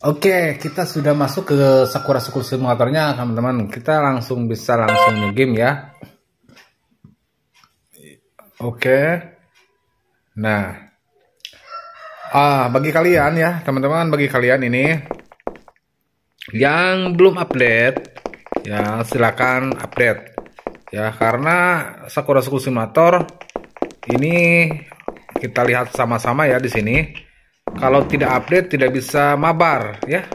Oke, kita sudah masuk ke Sakura School Simulatornya, teman-teman. Kita langsung bisa langsung new game ya. Oke. Nah, ah bagi kalian ya, teman-teman, bagi kalian ini yang belum update, ya silakan update. Ya, karena Sakura School Simulator ini kita lihat sama-sama ya di sini kalau tidak update tidak bisa mabar ya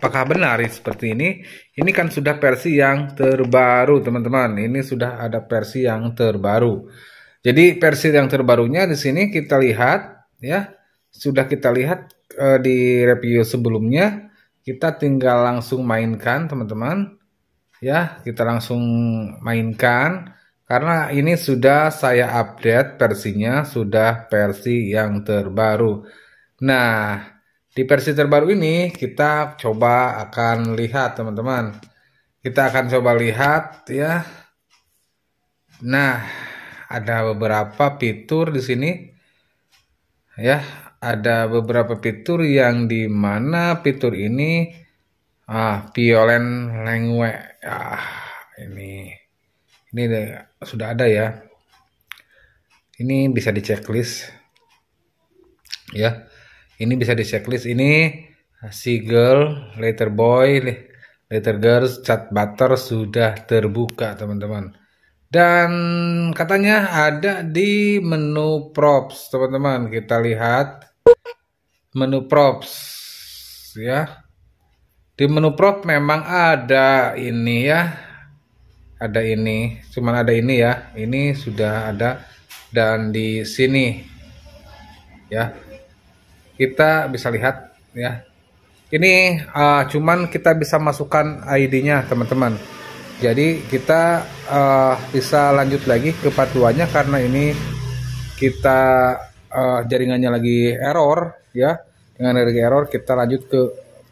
apakah benar ya, seperti ini ini kan sudah versi yang terbaru teman-teman ini sudah ada versi yang terbaru jadi versi yang terbarunya di sini kita lihat ya sudah kita lihat uh, di review sebelumnya kita tinggal langsung mainkan teman-teman ya kita langsung mainkan karena ini sudah saya update versinya sudah versi yang terbaru Nah, di versi terbaru ini kita coba akan lihat teman-teman. Kita akan coba lihat ya. Nah, ada beberapa fitur di sini. Ya, ada beberapa fitur yang dimana fitur ini ah violent language ah ini ini sudah ada ya ini bisa di checklist ya ini bisa di checklist ini single, letter boy letter girls cat butter sudah terbuka teman-teman dan katanya ada di menu props teman-teman kita lihat menu props ya di menu props memang ada ini ya ada ini cuman ada ini ya ini sudah ada dan di sini ya kita bisa lihat ya ini uh, cuman kita bisa masukkan ID-nya teman-teman jadi kita uh, bisa lanjut lagi ke part 2 nya karena ini kita uh, jaringannya lagi error ya dengan lagi error kita lanjut ke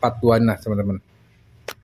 part 2 nya teman-teman